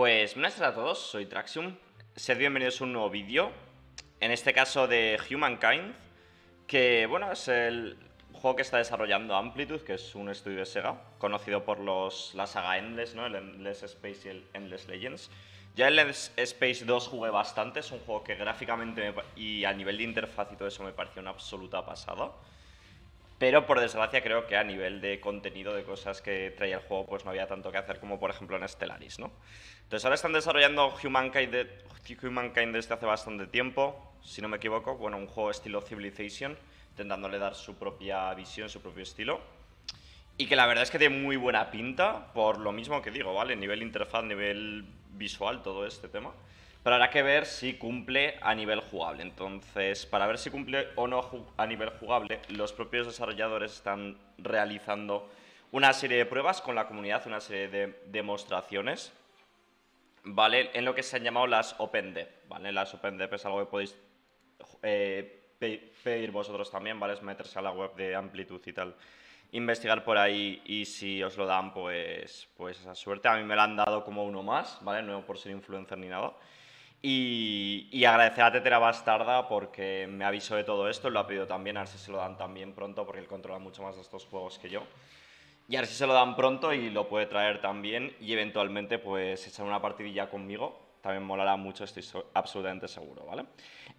Pues buenas tardes a todos, soy Traxium. Sed bienvenidos a un nuevo vídeo, en este caso de Humankind, que bueno, es el juego que está desarrollando Amplitude, que es un estudio de Sega, conocido por los, la saga Endless, ¿no? El Endless Space y el Endless Legends. Ya el Endless Space 2 jugué bastante, es un juego que gráficamente y a nivel de interfaz y todo eso me pareció una absoluta pasada. Pero por desgracia creo que a nivel de contenido, de cosas que traía el juego, pues no había tanto que hacer como por ejemplo en Stellaris, ¿no? Entonces ahora están desarrollando Humankind, de, Humankind desde hace bastante tiempo, si no me equivoco, bueno, un juego estilo Civilization, intentándole dar su propia visión, su propio estilo. Y que la verdad es que tiene muy buena pinta, por lo mismo que digo, ¿vale? Nivel interfaz, nivel visual, todo este tema pero habrá que ver si cumple a nivel jugable. Entonces, para ver si cumple o no a nivel jugable, los propios desarrolladores están realizando una serie de pruebas con la comunidad, una serie de demostraciones, ¿vale? En lo que se han llamado las open dev ¿vale? Las OpenDev es algo que podéis eh, pedir vosotros también, ¿vale? Es meterse a la web de Amplitud y tal investigar por ahí y si os lo dan, pues, pues esa suerte. A mí me lo han dado como uno más, ¿vale? No por ser influencer ni nada. Y, agradecer a Tetera Bastarda porque me avisó de todo esto, lo ha pedido también, a ver si se lo dan también pronto porque él controla mucho más de estos juegos que yo. Y a ver si se lo dan pronto y lo puede traer también y eventualmente pues echar una partidilla conmigo. También molará mucho, estoy absolutamente seguro, ¿vale?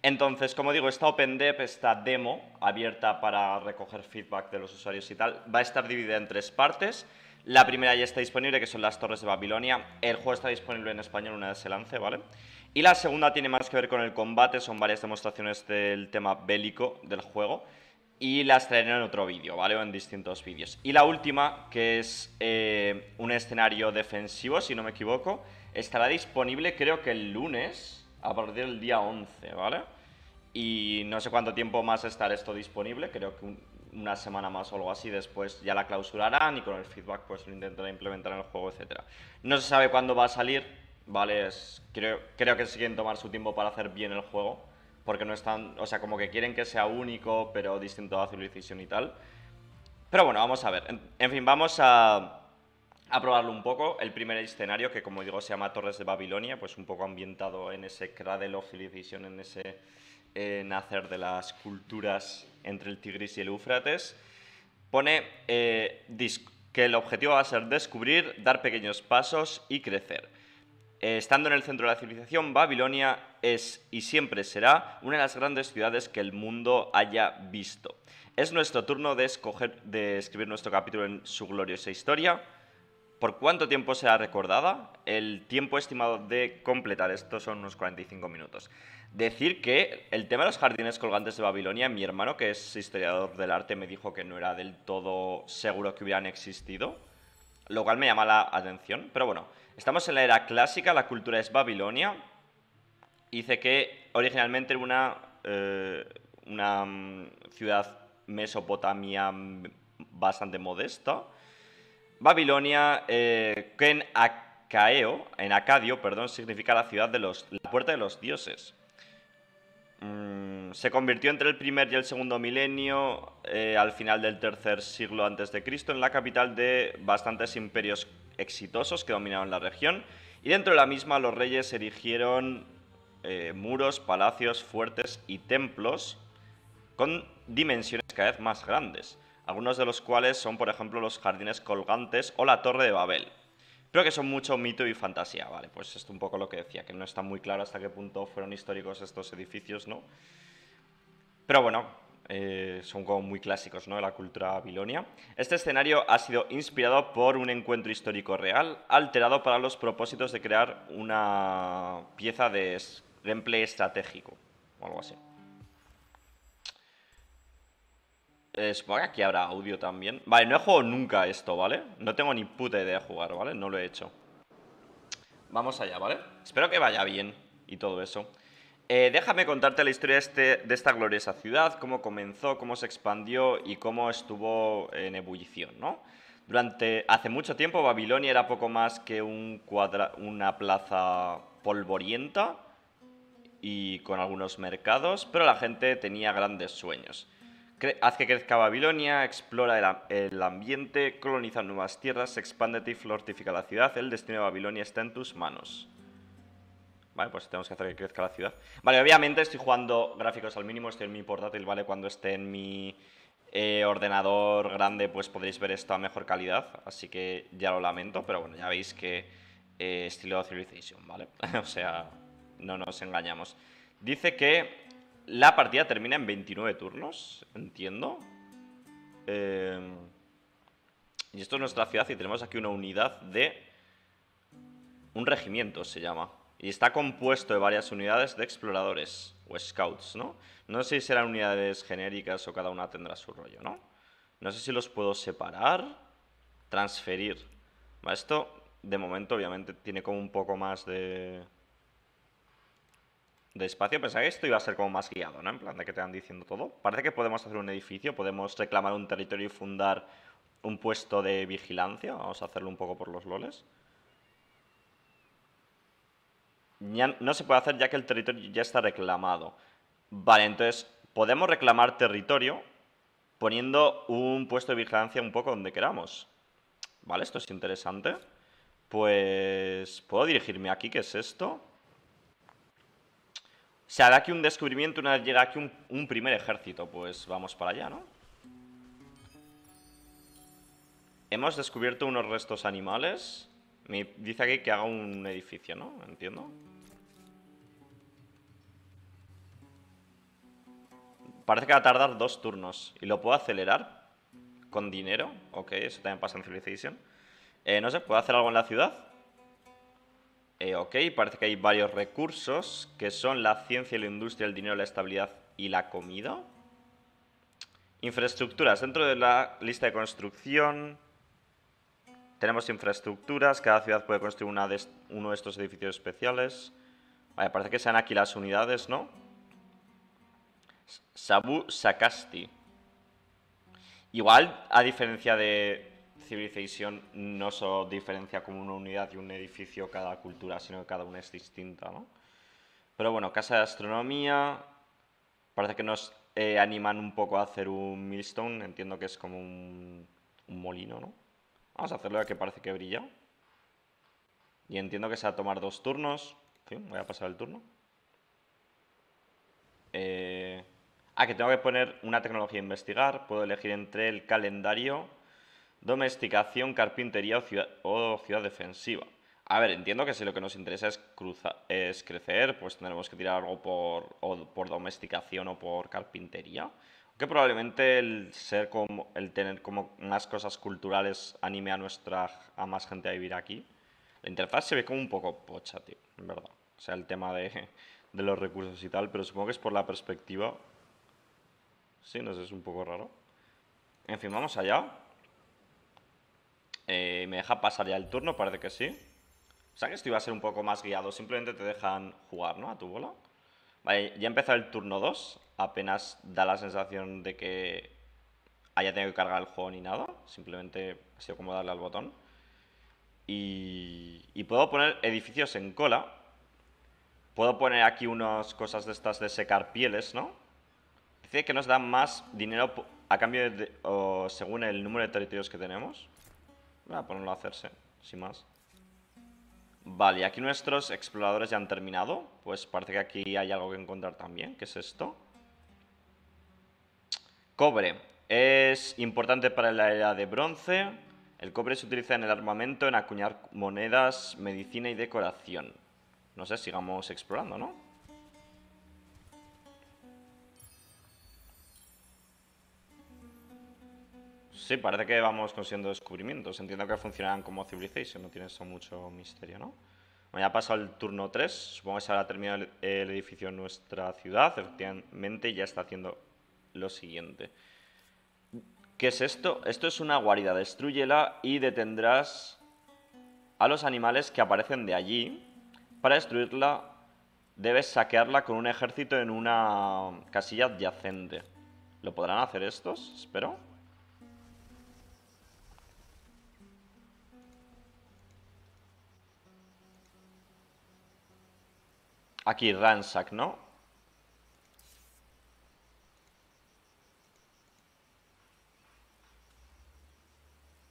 Entonces, como digo, esta OpenDev, esta demo abierta para recoger feedback de los usuarios y tal, va a estar dividida en tres partes. La primera ya está disponible, que son las Torres de Babilonia. El juego está disponible en español una vez se lance, ¿vale? vale y la segunda tiene más que ver con el combate, son varias demostraciones del tema bélico del juego. Y las traeré en otro vídeo, ¿vale? O en distintos vídeos. Y la última, que es eh, un escenario defensivo, si no me equivoco, estará disponible creo que el lunes, a partir del día 11, ¿vale? Y no sé cuánto tiempo más estará esto disponible, creo que una semana más o algo así, después ya la clausurarán y con el feedback pues lo intentarán implementar en el juego, etc. No se sabe cuándo va a salir, ¿vale? creo, creo que quieren tomar su tiempo para hacer bien el juego, porque no están, o sea, como que quieren que sea único, pero distinto a Civilization y tal. Pero bueno, vamos a ver. En, fin, vamos a, probarlo un poco. El primer escenario, que como digo se llama Torres de Babilonia, pues un poco ambientado en ese cradle of Civilization, en ese eh, nacer de las culturas entre el Tigris y el Eufrates. Pone eh, que el objetivo va a ser descubrir, dar pequeños pasos y crecer. Eh, estando en el centro de la civilización, Babilonia es y siempre será una de las grandes ciudades que el mundo haya visto. Es nuestro turno de, escoger, de escribir nuestro capítulo en su gloriosa historia. ¿Por cuánto tiempo será recordada? El tiempo estimado de completar esto son unos 45 minutos. Decir que el tema de los jardines colgantes de Babilonia, mi hermano, que es historiador del arte, me dijo que no era del todo seguro que hubieran existido, lo cual me llama la atención, pero bueno. Estamos en la era clásica, la cultura es babilonia. Dice que originalmente era una, eh, una mm, ciudad mesopotamia mm, bastante modesta. Babilonia, que eh, en Acaeo, en Acadio, perdón, significa la ciudad de los, la puerta de los dioses. Mm, se convirtió entre el primer y el segundo milenio, eh, al final del tercer siglo antes de Cristo, en la capital de bastantes imperios exitosos que dominaron la región y dentro de la misma los reyes erigieron eh, muros, palacios, fuertes y templos con dimensiones cada vez más grandes, algunos de los cuales son por ejemplo los jardines colgantes o la torre de Babel. Pero que son mucho mito y fantasía, ¿vale? Pues esto un poco lo que decía, que no está muy claro hasta qué punto fueron históricos estos edificios, ¿no? Pero bueno, eh, son como muy clásicos ¿no? de la cultura babilonia. Este escenario ha sido inspirado por un encuentro histórico real, alterado para los propósitos de crear una pieza de gameplay estratégico o algo así. Eh, supongo que aquí habrá audio también. Vale, no he jugado nunca esto, ¿vale? No tengo ni puta idea de jugar, ¿vale? No lo he hecho. Vamos allá, ¿vale? Espero que vaya bien y todo eso. Eh, déjame contarte la historia este, de esta gloriosa ciudad, cómo comenzó, cómo se expandió y cómo estuvo en ebullición. ¿no? Durante hace mucho tiempo Babilonia era poco más que una plaza polvorienta y con algunos mercados, pero la gente tenía grandes sueños. haz que crezca Babilonia, explora el, ambiente, coloniza nuevas tierras, expándete y fortifica la ciudad. El destino de Babilonia está en tus manos. ¿Vale? Pues tenemos que hacer que crezca la ciudad. Vale, obviamente estoy jugando gráficos al mínimo, estoy en mi portátil, ¿vale? Cuando esté en mi eh, ordenador grande, pues podréis ver esto a mejor calidad, así que ya lo lamento, pero bueno, ya veis que eh, estilo Civilization, ¿vale? o sea, no nos engañamos. Dice que la partida termina en 29 turnos, entiendo. Em, y esto es nuestra ciudad y tenemos aquí una unidad de... Un regimiento se llama y está compuesto de varias unidades de exploradores o scouts, ¿no? No sé si serán unidades genéricas o cada una tendrá su rollo, ¿no? No sé si los puedo separar, transferir. Esto, de momento, obviamente, tiene como un poco más de... De espacio, pensaba que esto iba a ser como más guiado, ¿no? En plan de que te van diciendo todo. Parece que podemos hacer un edificio, podemos reclamar un territorio y fundar un puesto de vigilancia. Vamos a hacerlo un poco por los loles no se puede hacer ya que el territorio ya está reclamado. Vale, entonces podemos reclamar territorio poniendo un puesto de vigilancia un poco donde queramos. Vale, esto es interesante. Pues puedo dirigirme aquí, ¿qué es esto? Se hará aquí un descubrimiento una vez llega aquí un, un primer ejército. Pues vamos para allá, ¿no? Hemos descubierto unos restos animales. Me dice aquí que haga un edificio, ¿no? Entiendo. Parece que va a tardar dos turnos. ¿Y lo puedo acelerar? ¿Con dinero? Ok, eso también pasa en Civilization. Eh, no sé, ¿puedo hacer algo en la ciudad? Eh, ok, parece que hay varios recursos, que son la ciencia, la industria, el dinero, la estabilidad y la comida. Infraestructuras. Dentro de la lista de construcción tenemos infraestructuras. Cada ciudad puede construir una uno de estos edificios especiales. parece que sean aquí las unidades, ¿no? Sabu Sakasti. Igual, a diferencia de Civilization, no solo diferencia como una unidad y un edificio cada cultura, sino que cada una es distinta, ¿no? Pero bueno, Casa de Astronomía. Parece que nos eh, animan un poco a hacer un millstone. Entiendo que es como un, un molino, ¿no? Vamos a hacerlo ya que parece que brilla. Y entiendo que se va a tomar dos turnos. voy a pasar el turno. Eh, Ah, que tengo que poner una tecnología a investigar. Puedo elegir entre el calendario, domesticación, carpintería o ciudad, defensiva. A ver, entiendo que si lo que nos interesa es, crecer, pues tendremos que tirar algo por, o por domesticación o por carpintería. Que probablemente el ser como, el tener como más cosas culturales anime a nuestra a más gente a vivir aquí. La interfaz se ve como un poco pocha, tío, en verdad. O sea, el tema de, de los recursos y tal, pero supongo que es por la perspectiva Sí, no sé, es un poco raro. En fin, vamos allá. Eh, ¿Me deja pasar ya el turno? Parece que sí. O sea que esto iba a ser un poco más guiado. Simplemente te dejan jugar, ¿no? A tu bola. Vale, ya empezó el turno 2. Apenas da la sensación de que haya tenido que cargar el juego ni nada. Simplemente ha sido como darle al botón. y puedo poner edificios en cola. Puedo poner aquí unas cosas de estas de secar pieles, ¿no? dice que nos da más dinero a cambio de, según el número de territorios que tenemos. Voy a ponerlo a hacerse, sin más. Vale, aquí nuestros exploradores ya han terminado. Pues parece que aquí hay algo que encontrar también. ¿Qué es esto? Cobre. Es importante para la era de bronce. El cobre se utiliza en el armamento, en acuñar monedas, medicina y decoración. No sé, sigamos explorando, ¿no? Sí, parece que vamos consiguiendo descubrimientos. Entiendo que funcionarán como Civilization, no tiene eso mucho misterio, ¿no? ya ha el turno 3, supongo que se habrá terminado el, edificio en nuestra ciudad. Efectivamente, ya está haciendo lo siguiente. ¿Qué es esto? Esto es una guarida, destruyela y detendrás a los animales que aparecen de allí. Para destruirla debes saquearla con un ejército en una casilla adyacente. ¿Lo podrán hacer estos? Espero. aquí ransack, ¿no?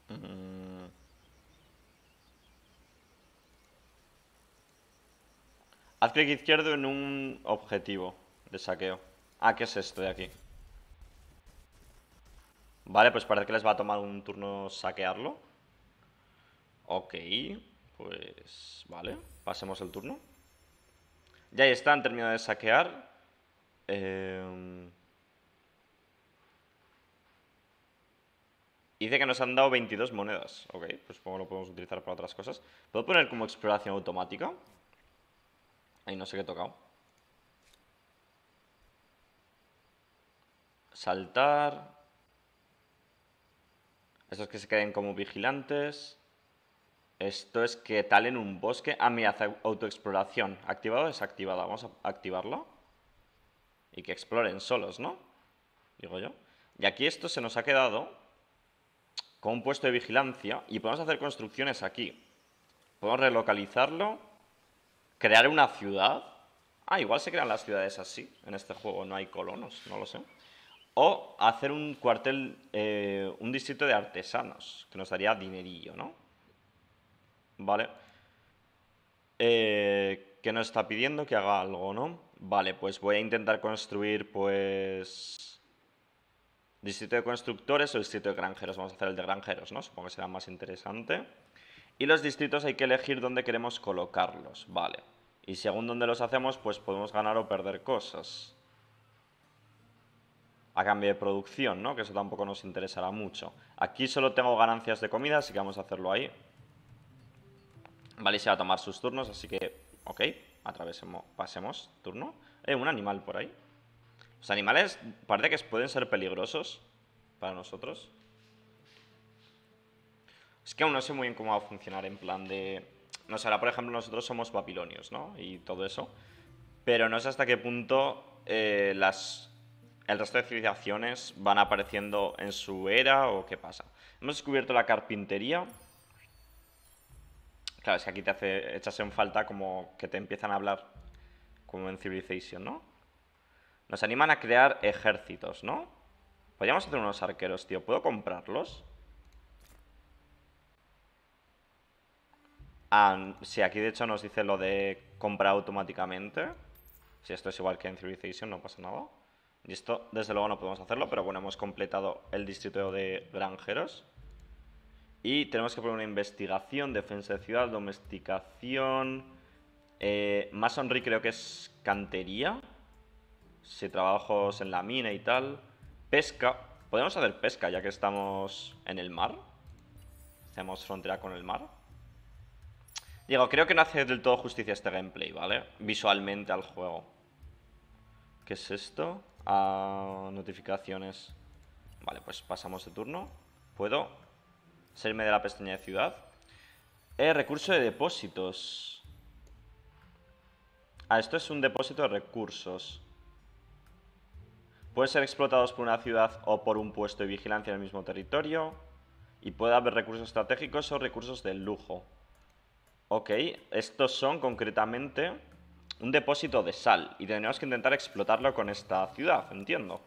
Mm. Haz clic izquierdo en un objetivo de saqueo. Ah, ¿qué es esto de aquí? Vale, pues parece que les va a tomar un turno saquearlo. Ok, pues vale, pasemos el turno. Ya ahí está, terminado de saquear. Em, dice que nos han dado 22 monedas. Ok, pues supongo que lo podemos utilizar para otras cosas. ¿Puedo poner como exploración automática? Ahí no sé qué he tocado. Saltar. Esos que se queden como vigilantes. Esto es que tal en un bosque. a ah, mi autoexploración. ¿Activado o desactivado? Vamos a activarlo. Y que exploren solos, ¿no? Digo yo. Y aquí esto se nos ha quedado con un puesto de vigilancia y podemos hacer construcciones aquí. Podemos relocalizarlo, crear una ciudad. Ah, igual se crean las ciudades así. En este juego no hay colonos, no lo sé. O hacer un cuartel, eh, un distrito de artesanos, que nos daría dinerillo, ¿no? ¿vale? Eh, que nos está pidiendo que haga algo, ¿no? Vale, pues voy a intentar construir, pues... Distrito de constructores o distrito de granjeros. Vamos a hacer el de granjeros, ¿no? Supongo que será más interesante. Y los distritos hay que elegir dónde queremos colocarlos, vale. Y según dónde los hacemos, pues podemos ganar o perder cosas. A cambio de producción, ¿no? Que eso tampoco nos interesará mucho. Aquí solo tengo ganancias de comida, así que vamos a hacerlo ahí. Vale, se va a tomar sus turnos, así que, ok, atravesemos, pasemos turno. Eh, un animal por ahí. Los animales parece que pueden ser peligrosos para nosotros. Es que aún no sé muy bien cómo va a funcionar en plan de... No sé, ahora por ejemplo nosotros somos babilonios, ¿no? Y todo eso. Pero no sé hasta qué punto eh, las... el resto de civilizaciones van apareciendo en su era o qué pasa. Hemos descubierto la carpintería, Claro, es que aquí te hace, echas en falta como que te empiezan a hablar como en Civilization, ¿no? Nos animan a crear ejércitos, ¿no? Podríamos hacer unos arqueros, tío. ¿Puedo comprarlos? Ah, si aquí de hecho nos dice lo de comprar automáticamente. Si esto es igual que en Civilization, no pasa nada. Y esto, desde luego, no podemos hacerlo, pero bueno, hemos completado el distrito de granjeros. Y tenemos que poner una investigación, defensa de ciudad, domesticación. Eh, masonry creo que es cantería. Si trabajos en la mina y tal. Pesca. Podemos hacer pesca ya que estamos en el mar. Hacemos frontera con el mar. digo creo que no hace del todo justicia este gameplay, ¿vale? Visualmente al juego. ¿Qué es esto? Ah, notificaciones. Vale, pues pasamos de turno. ¿Puedo? Serme de la pestaña de ciudad. Eh, recurso de depósitos. Ah, esto es un depósito de recursos. Pueden ser explotados por una ciudad o por un puesto de vigilancia en el mismo territorio. Y puede haber recursos estratégicos o recursos de lujo. Ok, estos son concretamente un depósito de sal. Y tenemos que intentar explotarlo con esta ciudad, entiendo.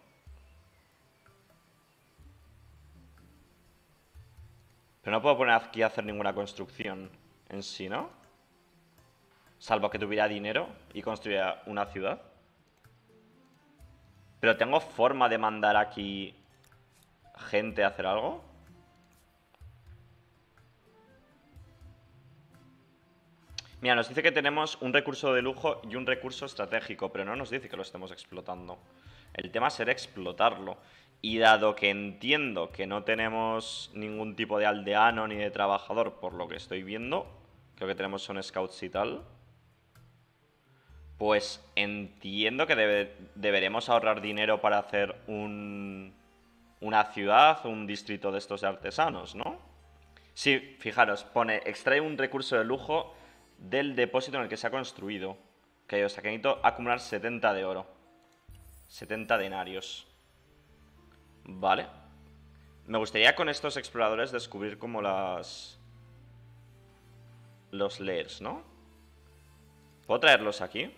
Pero no puedo poner aquí a hacer ninguna construcción en sí, ¿no? Salvo que tuviera dinero y construyera una ciudad. Pero tengo forma de mandar aquí gente a hacer algo. Mira, nos dice que tenemos un recurso de lujo y un recurso estratégico, pero no nos dice que lo estemos explotando. El tema será explotarlo. Y dado que entiendo que no tenemos ningún tipo de aldeano ni de trabajador por lo que estoy viendo, creo que tenemos son scouts y tal, pues entiendo que deberemos ahorrar dinero para hacer una ciudad, un distrito de estos artesanos, ¿no? Sí, fijaros, pone, extrae un recurso de lujo del depósito en el que se ha construido. Que yo o sea que necesito acumular 70 de oro. 70 denarios. Vale. Me gustaría con estos exploradores descubrir como las... Los layers, ¿no? ¿Puedo traerlos aquí?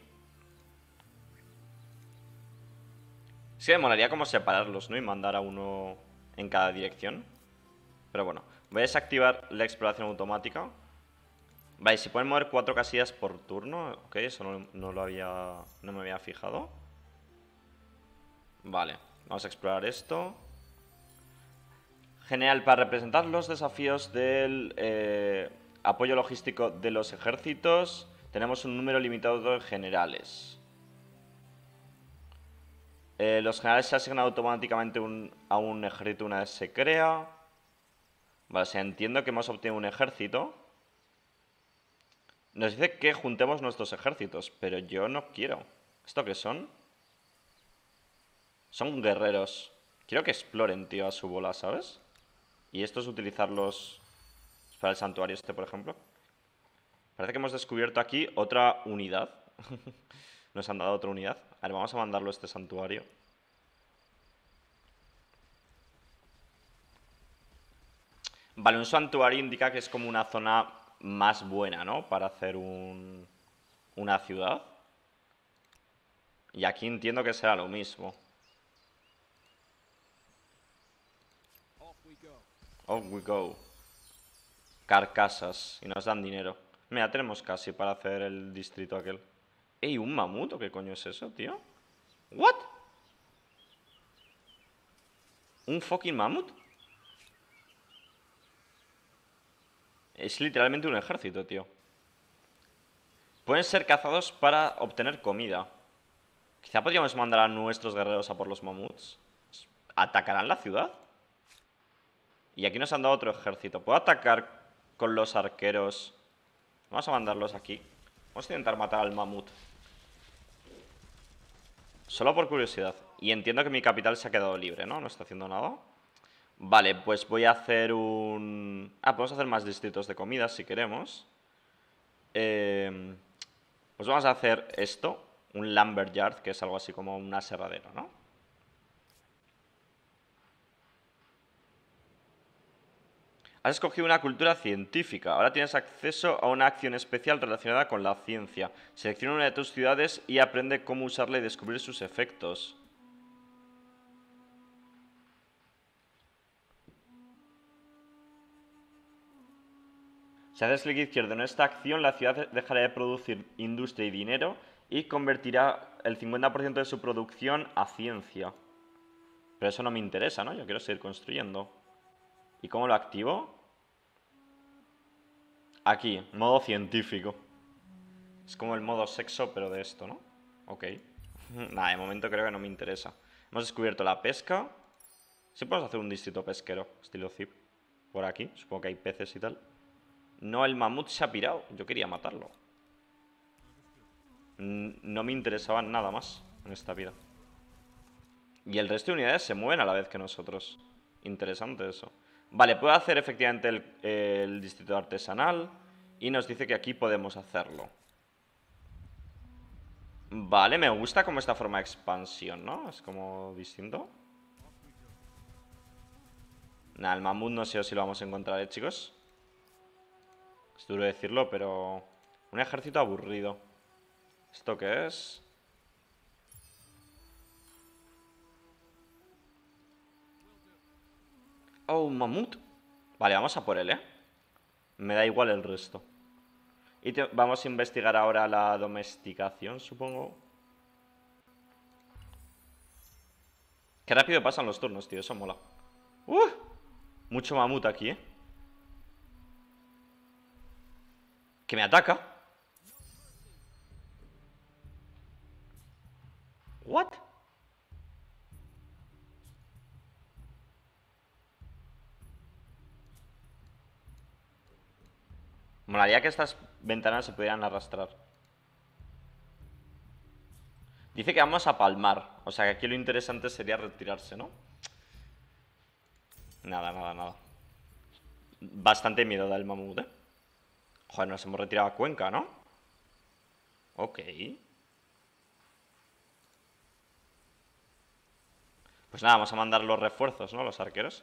Sí, me molaría como separarlos, ¿no? Y mandar a uno en cada dirección. Pero bueno, voy a desactivar la exploración automática. Vale, si pueden mover cuatro casillas por turno. Ok, eso no lo había... No me había fijado. Vale. Vamos a explorar esto. General, para representar los desafíos del eh, apoyo logístico de los ejércitos, tenemos un número limitado de generales. Eh, los generales se asignan automáticamente a un ejército una vez se crea. Vale, o sea, entiendo que hemos obtenido un ejército. Nos dice que juntemos nuestros ejércitos, pero yo no quiero. ¿Esto qué son? Son guerreros. Quiero que exploren, tío, a su bola, ¿sabes? Y esto es utilizarlos para el santuario este, por ejemplo. Parece que hemos descubierto aquí otra unidad. Nos han dado otra unidad. A ver, vamos a mandarlo a este santuario. Vale, un santuario indica que es como una zona más buena, ¿no? Para hacer un, una ciudad. Y aquí entiendo que será lo mismo. Oh, we go. Carcasas. Y nos dan dinero. Mira, tenemos casi para hacer el distrito aquel. Ey, un mamut o ¿Qué coño es eso, tío? ¿What? ¿Un fucking mamut? Es literalmente un ejército, tío. Pueden ser cazados para obtener comida. Quizá podríamos mandar a nuestros guerreros a por los mamuts. ¿Atacarán la ciudad? Y aquí nos han dado otro ejército. ¿Puedo atacar con los arqueros? Vamos a mandarlos aquí. Vamos a intentar matar al mamut. Solo por curiosidad. Y entiendo que mi capital se ha quedado libre, ¿no? No está haciendo nada. Vale, pues voy a hacer un... Ah, podemos hacer más distritos de comida si queremos. Eh, pues vamos a hacer esto. Un lumberyard, que es algo así como un aserradero, ¿no? Has escogido una cultura científica. Ahora tienes acceso a una acción especial relacionada con la ciencia. Selecciona una de tus ciudades y aprende cómo usarla y descubrir sus efectos. Si haces clic izquierdo en esta acción, la ciudad dejará de producir industria y dinero y convertirá el 50% de su producción a ciencia. Pero eso no me interesa, ¿no? Yo quiero seguir construyendo. ¿Y cómo lo activo? Aquí, modo científico. Es como el modo sexo, pero de esto, ¿no? Ok. Nada, de momento creo que no me interesa. Hemos descubierto la pesca. Sí podemos hacer un distrito pesquero, estilo zip. Por aquí, supongo que hay peces y tal. No, el mamut se ha pirado. Yo quería matarlo. No me interesaba nada más en esta vida. Y el resto de unidades se mueven a la vez que nosotros. Interesante eso. Vale, puedo hacer efectivamente el, distrito artesanal y nos dice que aquí podemos hacerlo. Vale, me gusta como esta forma de expansión, ¿no? Es como distinto. Nada, el mamut no sé si lo vamos a encontrar, ¿eh, chicos? Es duro decirlo, pero... Un ejército aburrido. ¿Esto qué es? Oh, mamut. Vale, vamos a por él, ¿eh? Me da igual el resto. Y vamos a investigar ahora la domesticación, supongo. Qué rápido pasan los turnos, tío. Eso mola. ¡Uh! Mucho mamut aquí, ¿eh? Que me ataca. ¿What? Molaría que estas ventanas se pudieran arrastrar. Dice que vamos a palmar. O sea que aquí lo interesante sería retirarse, ¿no? Nada, nada, nada. Bastante miedo da el mamut, ¿eh? Joder, nos hemos retirado a Cuenca, ¿no? Ok. Pues nada, vamos a mandar los refuerzos, ¿no? Los arqueros.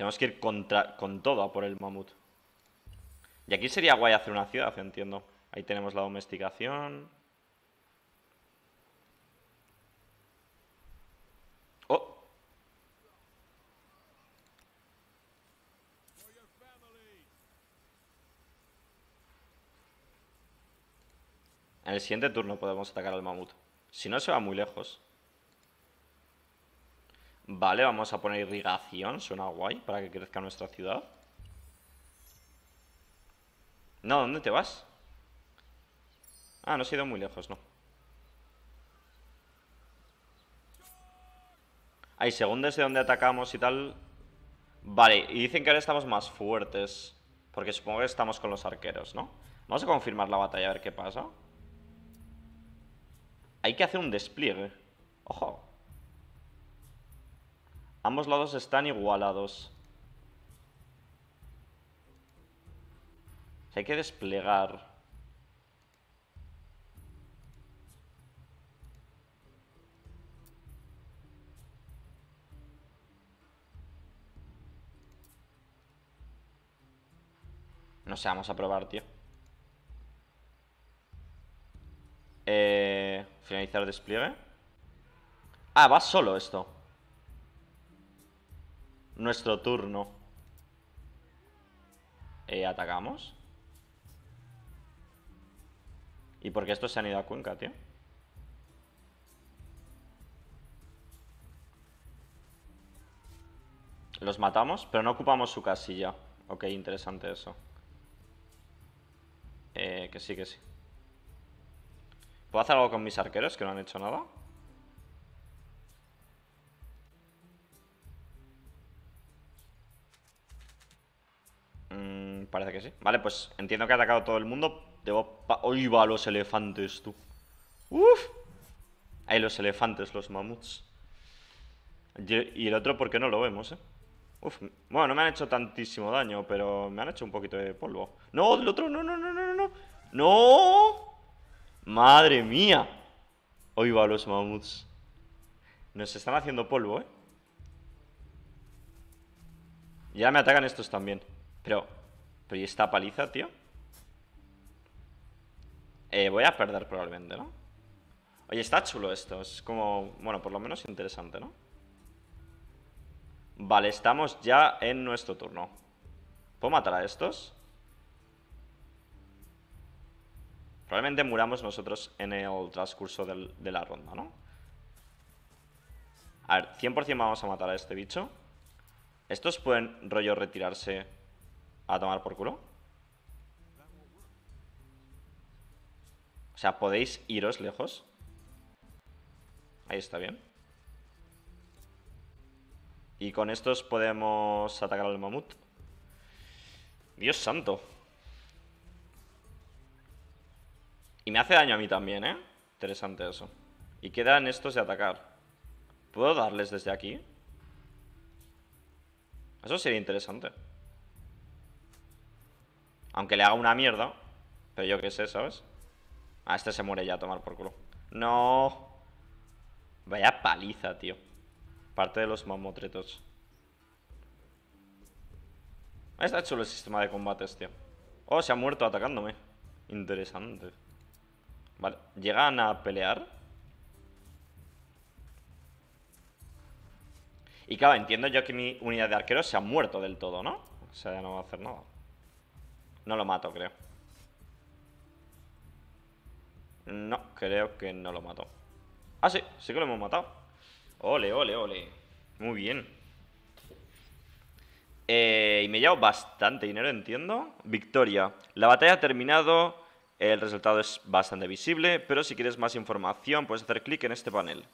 Tenemos que ir contra, con todo por el mamut. Y aquí sería guay hacer una ciudad, entiendo. Ahí tenemos la domesticación. Oh. En el siguiente turno podemos atacar al mamut. Si no, se va muy lejos. Vale, vamos a poner irrigación, suena guay, para que crezca nuestra ciudad. No, ¿dónde te vas? Ah, no se ha ido muy lejos, no. Hay segundos de donde atacamos y tal. Vale, y dicen que ahora estamos más fuertes. Porque supongo que estamos con los arqueros, ¿no? Vamos a confirmar la batalla, a ver qué pasa. Hay que hacer un despliegue. Ojo. Ambos lados están igualados. hay que desplegar. No sé, vamos a probar, tío. Eh, finalizar despliegue. Ah, va solo esto nuestro turno. Eh, ¿Atacamos? ¿Y por qué estos se han ido a Cuenca, tío? Los matamos, pero no ocupamos su casilla. Ok, interesante eso. Eh, que sí, que sí. ¿Puedo hacer algo con mis arqueros que no han hecho nada? parece que sí. Vale, pues entiendo que ha atacado todo el mundo. Debo... ¡Ahí va los elefantes, tú! ¡Uf! Ahí los elefantes, los mamuts. Y el otro, ¿por qué no lo vemos, eh? Uf, bueno, no me han hecho tantísimo daño, pero me han hecho un poquito de polvo. ¡No, el otro! ¡No, no, no, no, no! ¡No! ¡Madre mía! Hoy va los mamuts. Nos están haciendo polvo, ¿eh? Ya me atacan estos también. Pero pero ¿y esta paliza, tío? Eh, voy a perder probablemente, ¿no? Oye, está chulo esto. Es como, bueno, por lo menos interesante, ¿no? Vale, estamos ya en nuestro turno. ¿Puedo matar a estos? Probablemente muramos nosotros en el transcurso de la ronda, ¿no? A ver, 100% vamos a matar a este bicho. Estos pueden, rollo, retirarse a tomar por culo. O sea, podéis iros lejos. Ahí está bien. Y con estos podemos atacar al mamut. Dios santo. Y me hace daño a mí también, ¿eh? Interesante eso. Y quedan estos de atacar. ¿Puedo darles desde aquí? Eso sería interesante. Aunque le haga una mierda. Pero yo qué sé, ¿sabes? A ah, este se muere ya a tomar por culo. No. Vaya paliza, tío. Parte de los mamotretos. Está chulo el sistema de combates, tío. Oh, se ha muerto atacándome. Interesante. Vale, ¿llegan a pelear? Y claro, entiendo yo que mi unidad de arqueros se ha muerto del todo, ¿no? O sea, ya no va a hacer nada. No lo mato, creo. No, creo que no lo mato. Ah, sí, sí que lo hemos matado. Ole, ole, ole. Muy bien. Eh, y me he llevado bastante dinero, entiendo. Victoria. La batalla ha terminado. El resultado es bastante visible, pero si quieres más información puedes hacer clic en este panel.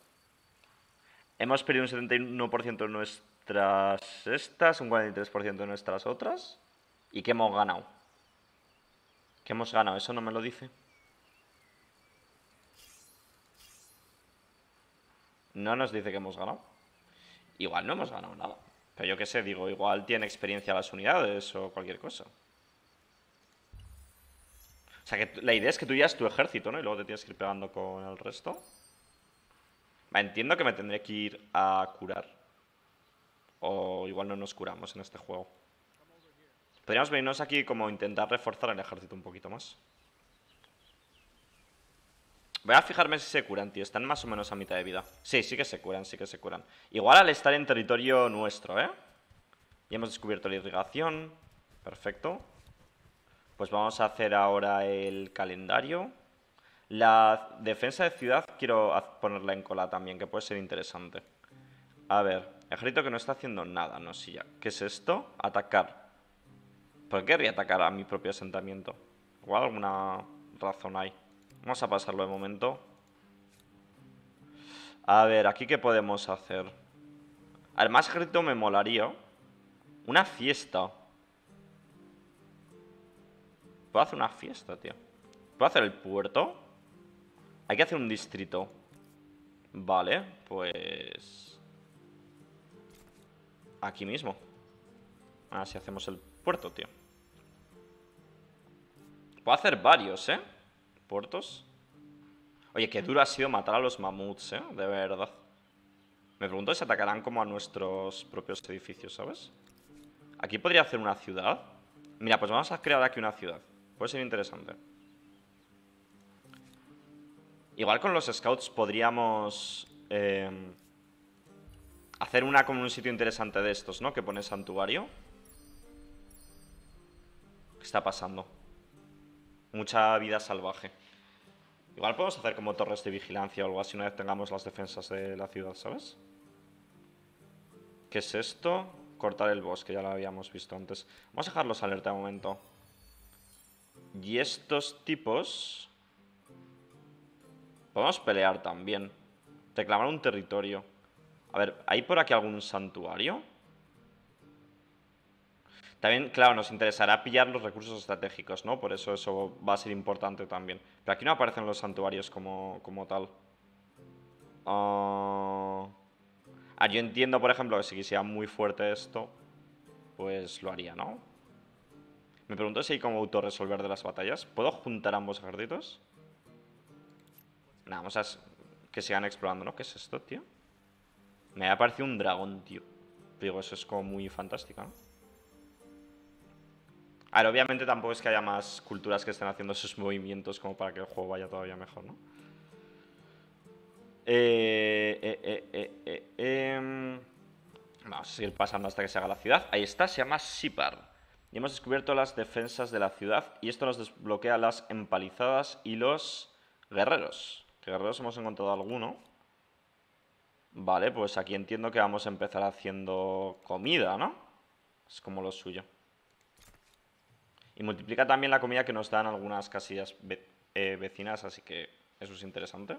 Hemos perdido un 71% de nuestras estas, un 43% de nuestras otras. ¿Y qué hemos ganado? Que hemos ganado, eso no me lo dice. No nos dice que hemos ganado. Igual no hemos ganado nada. Pero yo qué sé, digo, igual tiene experiencia las unidades o cualquier cosa. O sea, que la idea es que tú ya es tu ejército, ¿no? Y luego te tienes que ir pegando con el resto. Entiendo que me tendré que ir a curar. O igual no nos curamos en este juego. Podríamos venirnos aquí como intentar reforzar el ejército un poquito más. Voy a fijarme si se curan, tío. Están más o menos a mitad de vida. Sí, sí que se curan, sí que se curan. Igual al estar en territorio nuestro, ¿eh? Ya hemos descubierto la irrigación. Perfecto. Pues vamos a hacer ahora el calendario. La defensa de ciudad quiero ponerla en cola también, que puede ser interesante. A ver, ejército que no está haciendo nada, no sé ya. ¿Qué es esto? Atacar. ¿Por qué querría atacar a mi propio asentamiento? Igual alguna razón hay. Vamos a pasarlo de momento. A ver, ¿aquí qué podemos hacer? Al más grito me molaría. Una fiesta. Puedo hacer una fiesta, tío. ¿Puedo hacer el puerto? Hay que hacer un distrito. Vale, pues... Aquí mismo. A ver si hacemos el puerto, tío. Puedo hacer varios, ¿eh? Puertos. Oye, qué duro ha sido matar a los mamuts, ¿eh? De verdad. Me pregunto si atacarán como a nuestros propios edificios, ¿sabes? Aquí podría hacer una ciudad. Mira, pues vamos a crear aquí una ciudad. Puede ser interesante. Igual con los scouts podríamos... Eh, hacer una como un sitio interesante de estos, ¿no? Que pone santuario está pasando. Mucha vida salvaje. Igual podemos hacer como torres de vigilancia o algo así una vez tengamos las defensas de la ciudad, ¿sabes? ¿Qué es esto? Cortar el bosque, ya lo habíamos visto antes. Vamos a dejarlos alerta de momento. Y estos tipos... Podemos pelear también. Reclamar un territorio. A ver, ¿hay por aquí algún santuario? También, claro, nos interesará pillar los recursos estratégicos, ¿no? Por eso eso va a ser importante también. Pero aquí no aparecen los santuarios como, como tal. Ah, yo entiendo, por ejemplo, que si quisiera muy fuerte esto, pues lo haría, ¿no? Me pregunto si hay como autorresolver de las batallas. ¿Puedo juntar ambos ejércitos? Nada, vamos a que sigan explorando, ¿no? ¿Qué es esto, tío? Me ha aparecido un dragón, tío. Digo, eso es como muy fantástico, ¿no? Ahora, obviamente tampoco es que haya más culturas que estén haciendo esos movimientos como para que el juego vaya todavía mejor, ¿no? Eh, eh, eh, eh em, Vamos a seguir pasando hasta que se haga la ciudad. Ahí está, se llama Sipar. Y hemos descubierto las defensas de la ciudad y esto nos desbloquea las empalizadas y los guerreros. guerreros hemos encontrado alguno. Vale, pues aquí entiendo que vamos a empezar haciendo comida, ¿no? Es como lo suyo. Y multiplica también la comida que nos dan algunas casillas eh, vecinas, así que eso es interesante.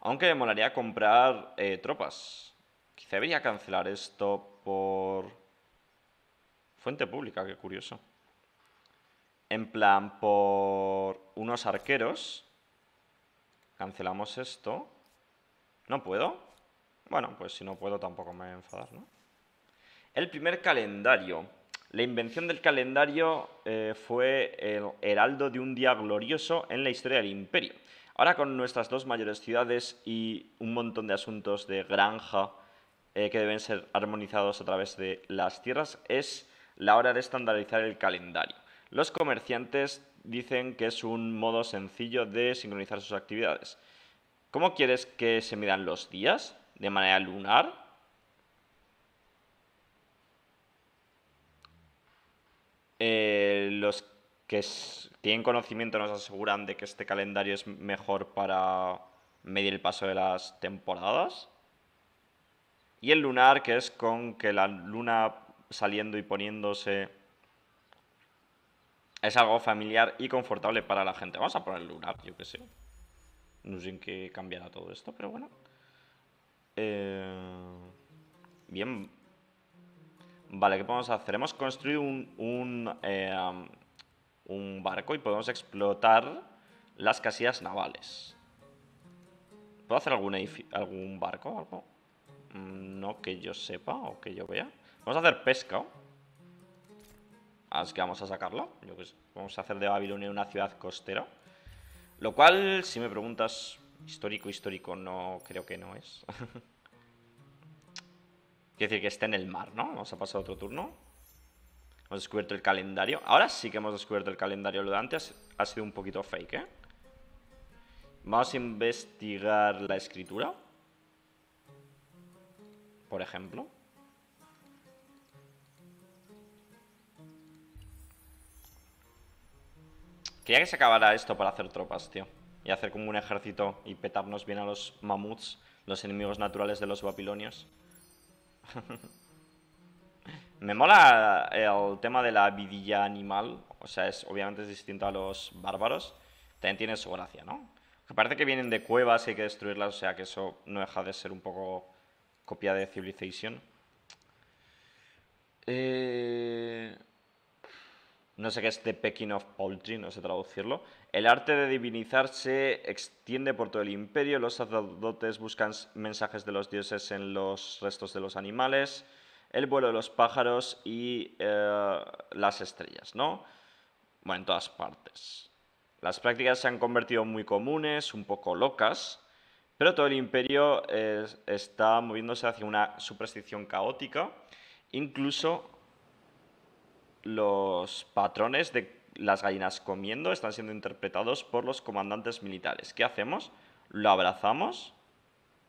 Aunque me molaría comprar eh, tropas. Quizá debería cancelar esto por... Fuente pública, qué curioso. En plan, por unos arqueros. Cancelamos esto. ¿No puedo? Bueno, pues si no puedo tampoco me voy a enfadar, ¿no? El primer calendario. La invención del calendario eh, fue el heraldo de un día glorioso en la historia del imperio. Ahora con nuestras dos mayores ciudades y un montón de asuntos de granja eh, que deben ser armonizados a través de las tierras, es la hora de estandarizar el calendario. Los comerciantes dicen que es un modo sencillo de sincronizar sus actividades. ¿Cómo quieres que se midan los días? ¿De manera lunar? Eh, los que tienen conocimiento nos aseguran de que este calendario es mejor para medir el paso de las temporadas. Y el lunar, que es con que la luna saliendo y poniéndose es algo familiar y confortable para la gente. Vamos a poner el lunar, yo que sé. No sé en qué cambiará todo esto, pero bueno. Eh, bien, vale, ¿qué podemos hacer? Hemos construido eh, un, barco y podemos explotar las casillas navales. ¿Puedo hacer algún, algún barco algo? Mm, no que yo sepa o que yo vea. Vamos a hacer pesca. Así que vamos a sacarlo. Vamos a hacer de Babilonia una ciudad costera. Lo cual, si me preguntas, histórico, histórico, no creo que no es. Quiere decir que esté en el mar, ¿no? Vamos a pasar otro turno. Hemos descubierto el calendario. Ahora sí que hemos descubierto el calendario. Lo de antes ha sido un poquito fake, ¿eh? Vamos a investigar la escritura. Por ejemplo. Quería que se acabara esto para hacer tropas, tío. Y hacer como un ejército y petarnos bien a los mamuts, los enemigos naturales de los babilonios. Me mola eh, el tema de la vidilla animal. O sea, es, obviamente es distinto a los bárbaros. También tiene su gracia, ¿no? Que parece que vienen de cuevas y hay que destruirlas. O sea, que eso no deja de ser un poco copia de Civilization. Eh no sé qué es The Pecking of Poultry, no sé traducirlo. El arte de divinizar se extiende por todo el imperio, los sacerdotes buscan mensajes de los dioses en los restos de los animales, el vuelo de los pájaros y eh, las estrellas, ¿no? Bueno, en todas partes. Las prácticas se han convertido muy comunes, un poco locas, pero todo el imperio eh, está moviéndose hacia una superstición caótica, incluso los patrones de las gallinas comiendo están siendo interpretados por los comandantes militares. ¿Qué hacemos? ¿Lo abrazamos?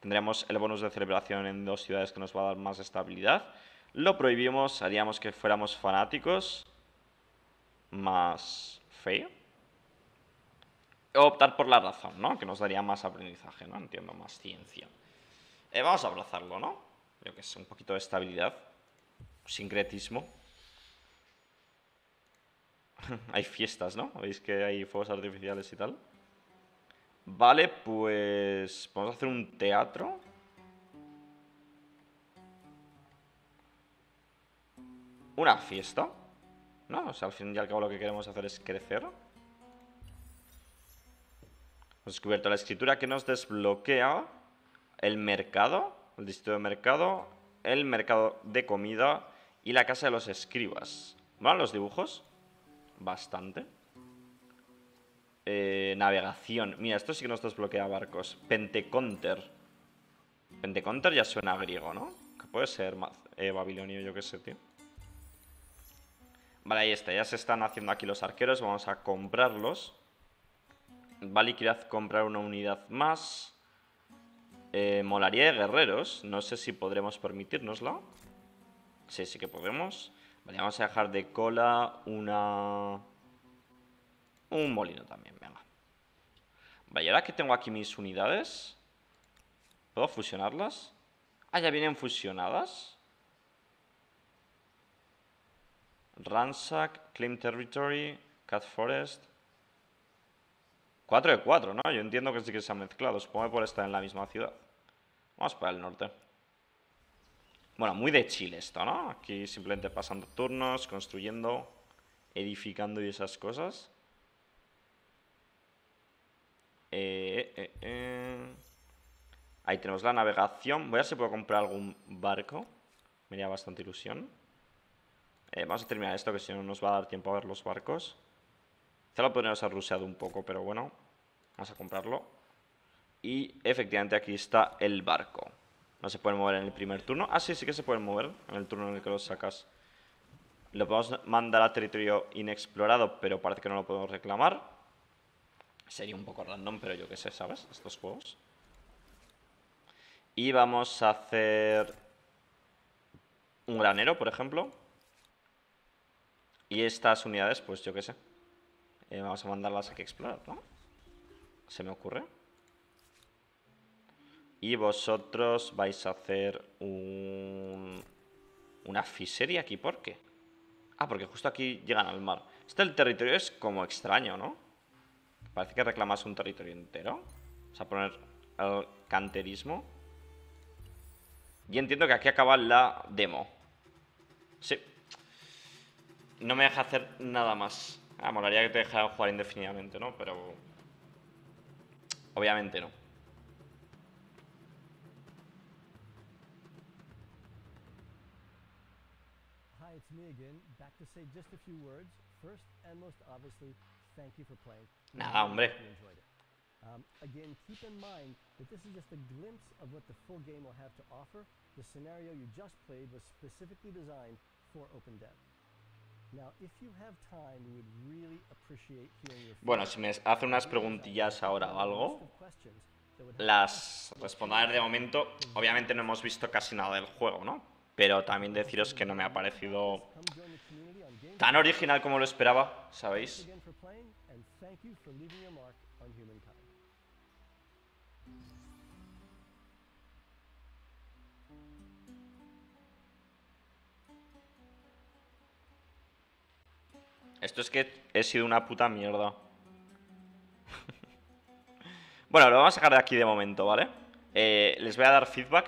Tendríamos el bonus de celebración en dos ciudades que nos va a dar más estabilidad. Lo prohibimos, haríamos que fuéramos fanáticos. Más feo. O optar por la razón, ¿no? Que nos daría más aprendizaje, ¿no? Entiendo, más ciencia. Eh, vamos a abrazarlo, ¿no? Yo que es un poquito de estabilidad. Sincretismo. hay fiestas, ¿no? Veis que hay fuegos artificiales y tal. Vale, pues... Vamos a hacer un teatro. Una fiesta. ¿No? O sea, al fin y al cabo lo que queremos hacer es crecer. Hemos descubierto la escritura que nos desbloquea el mercado, el distrito de mercado, el mercado de comida y la casa de los escribas. ¿Van los dibujos? bastante. Eh, navegación. Mira, esto sí que nos desbloquea barcos. Penteconter. Penteconter ya suena griego, ¿no? Que puede ser eh, babilonio, yo qué sé, tío. Vale, ahí está. Ya se están haciendo aquí los arqueros. Vamos a comprarlos. quizás comprar una unidad más. Eh, molaría de guerreros. No sé si podremos permitirnosla. Sí, sí que podemos. Vale, vamos a dejar de cola una... Un molino también, venga. Vale, ahora que tengo aquí mis unidades... ¿Puedo fusionarlas? Ah, ya vienen fusionadas. Ransack, Claim Territory, Cat Forest... 4 de 4, ¿no? Yo entiendo que sí que se han mezclado. Supongo que por estar en la misma ciudad. Vamos para el norte. Bueno, muy de Chile esto, ¿no? Aquí simplemente pasando turnos, construyendo, edificando y esas cosas. Eh, eh, eh. Ahí tenemos la navegación. Voy a ver si puedo comprar algún barco. Me haría bastante ilusión. vamos a terminar esto, que si no nos va a dar tiempo a ver los barcos. Quizá lo podríamos haber ruseado un poco, pero bueno. Vamos a comprarlo. Y efectivamente aquí está el barco. No se pueden mover en el primer turno. Ah, sí, sí que se pueden mover en el turno en el que los sacas. Lo podemos mandar a territorio inexplorado, pero parece que no lo podemos reclamar. Sería un poco random, pero yo qué sé, ¿sabes? Estos juegos. Y vamos a hacer un granero, por ejemplo. Y estas unidades, pues yo qué sé. Eh, vamos a mandarlas a que explorar, ¿no? Se me ocurre. Y vosotros vais a hacer un... Una fisería aquí, ¿por qué? Ah, porque justo aquí llegan al mar. Este el territorio es como extraño, ¿no? Parece que reclamas un territorio entero. Vamos a poner el canterismo. Y entiendo que aquí acaba la demo. Sí. No me deja hacer nada más. Ah, molaría que te dejara jugar indefinidamente, ¿no? Pero... Obviamente no. it's me again, back to say just a few words. First and most obviously, thank you for playing. hombre. Um, again, keep in mind that this is just a glimpse of what the full game will have to offer. The scenario you just played was specifically designed for open dev. Now, if you have time, we would really appreciate hearing your bueno, si me hace unas preguntillas ahora o algo, las responderé de momento. Obviamente no hemos visto casi nada del juego, ¿no? pero también deciros que no me ha parecido tan original como lo esperaba, ¿sabéis? Esto es que he sido una puta mierda. bueno, lo vamos a sacar de aquí de momento, ¿vale? Eh, les voy a dar feedback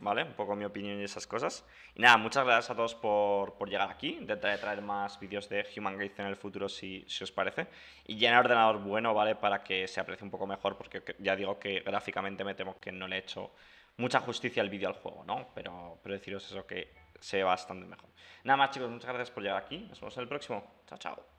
¿vale? Un poco mi opinión y esas cosas. Y nada, muchas gracias a todos por, por llegar aquí. Intentaré traer más vídeos de Human Gates en el futuro si, si os parece. Y llenar ordenador bueno, ¿vale? Para que se aprecie un poco mejor, porque ya digo que gráficamente me temo que no le he hecho mucha justicia al vídeo al juego, ¿no? Pero, pero deciros eso que se ve bastante mejor. Nada más, chicos, muchas gracias por llegar aquí. Nos vemos en el próximo. Chao, chao.